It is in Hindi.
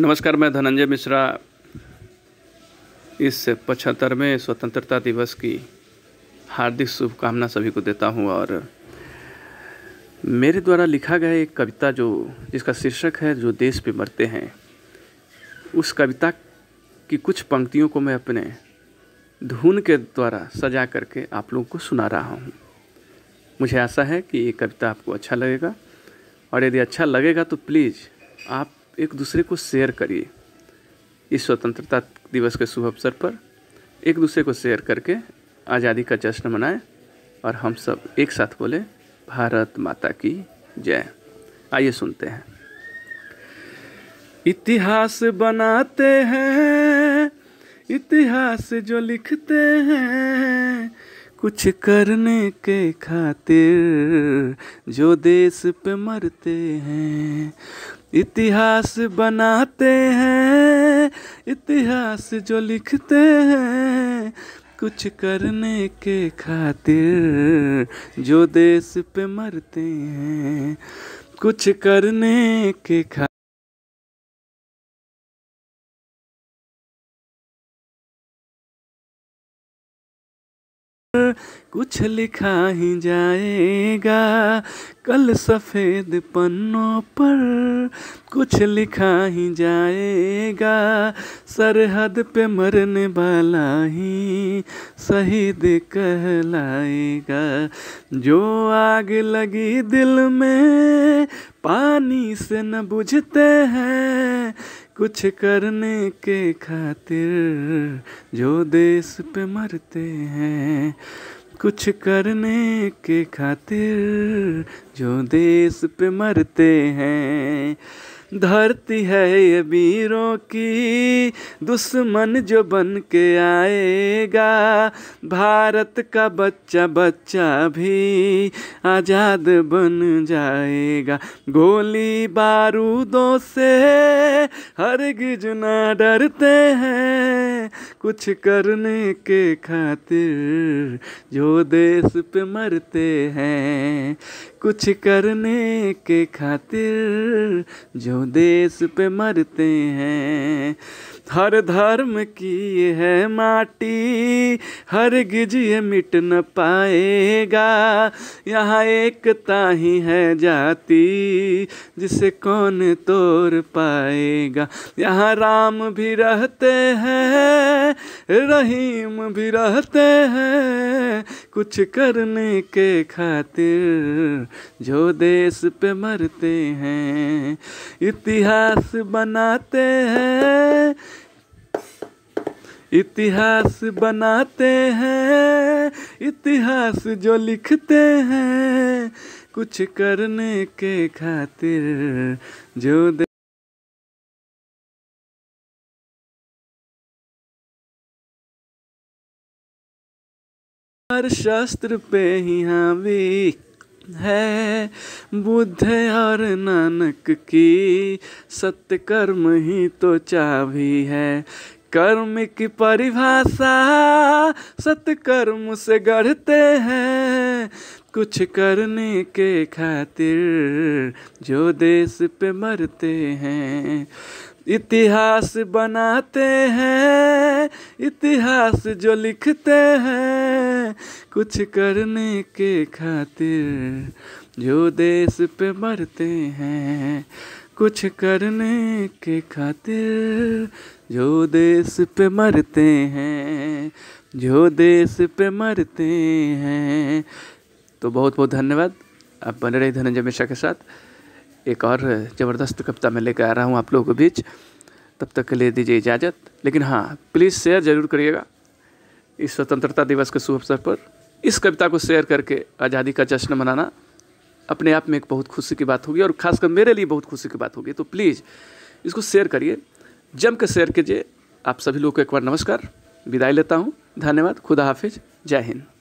नमस्कार मैं धनंजय मिश्रा इस पचहत्तरवें स्वतंत्रता दिवस की हार्दिक शुभकामना सभी को देता हूं और मेरे द्वारा लिखा गया एक कविता जो जिसका शीर्षक है जो देश पे मरते हैं उस कविता की कुछ पंक्तियों को मैं अपने धुन के द्वारा सजा करके आप लोगों को सुना रहा हूँ मुझे आशा है कि ये कविता आपको अच्छा लगेगा और यदि अच्छा लगेगा तो प्लीज़ आप एक दूसरे को शेयर करिए इस स्वतंत्रता दिवस के शुभ अवसर पर एक दूसरे को शेयर करके आज़ादी का जश्न मनाएं और हम सब एक साथ बोले भारत माता की जय आइए सुनते हैं इतिहास बनाते हैं इतिहास जो लिखते हैं कुछ करने के खातिर जो देश पे मरते हैं इतिहास बनाते हैं इतिहास जो लिखते हैं कुछ करने के खातिर जो देश पे मरते हैं कुछ करने के खा कुछ लिखा ही जाएगा कल सफ़ेद पन्नों पर कुछ लिखा ही जाएगा सरहद पे मरने वाला ही शहीद कहलाएगा जो आग लगी दिल में पानी से न बुझते हैं कुछ करने के खातिर जो देश पे मरते हैं कुछ करने के खातिर जो देश पे मरते हैं धरती है ये वीरों की दुश्मन जो बन के आएगा भारत का बच्चा बच्चा भी आज़ाद बन जाएगा गोली बारूदों से हर गिजना डरते हैं कुछ करने के खातिर जो देश पे मरते हैं कुछ करने के खातिर जो देश पे मरते हैं हर धर्म की है माटी हर गिज ये मिट न पाएगा यहाँ एकता ही है जाति जिसे कौन तोड़ पाएगा यहाँ राम भी रहते हैं रहीम भी रहते हैं कुछ करने के खातिर जो देश पे मरते हैं इतिहास बनाते हैं इतिहास बनाते हैं इतिहास जो लिखते हैं कुछ करने के खातिर जो दे हर शास्त्र पे ही हावी है बुद्ध और नानक की सत्य कर्म ही तो चाबी है कर्म की परिभाषा सत्कर्म से गढ़ते हैं कुछ करने के खातिर जो देश पे मरते हैं इतिहास बनाते हैं इतिहास जो लिखते हैं कुछ करने के खातिर जो देश पे मरते हैं कुछ करने के खातिर जो देश पे मरते हैं जो देश पे मरते हैं तो बहुत बहुत धन्यवाद आप बने रहे धनंजय मिश्रा के साथ एक और ज़बरदस्त कविता मैं लेकर आ रहा हूँ आप लोगों के बीच तब तक के लिए दीजिए इजाज़त लेकिन हाँ प्लीज़ शेयर ज़रूर करिएगा इस स्वतंत्रता दिवस के शुभ अवसर पर इस कविता को शेयर करके आज़ादी का जश्न मनाना अपने आप में एक बहुत खुशी की बात होगी और ख़ासकर मेरे लिए बहुत खुशी की बात होगी तो प्लीज़ इसको शेयर करिए जम के शेयर कीजिए आप सभी लोग को एक बार नमस्कार विदाई लेता हूँ धन्यवाद खुदा हाफिज जय हिंद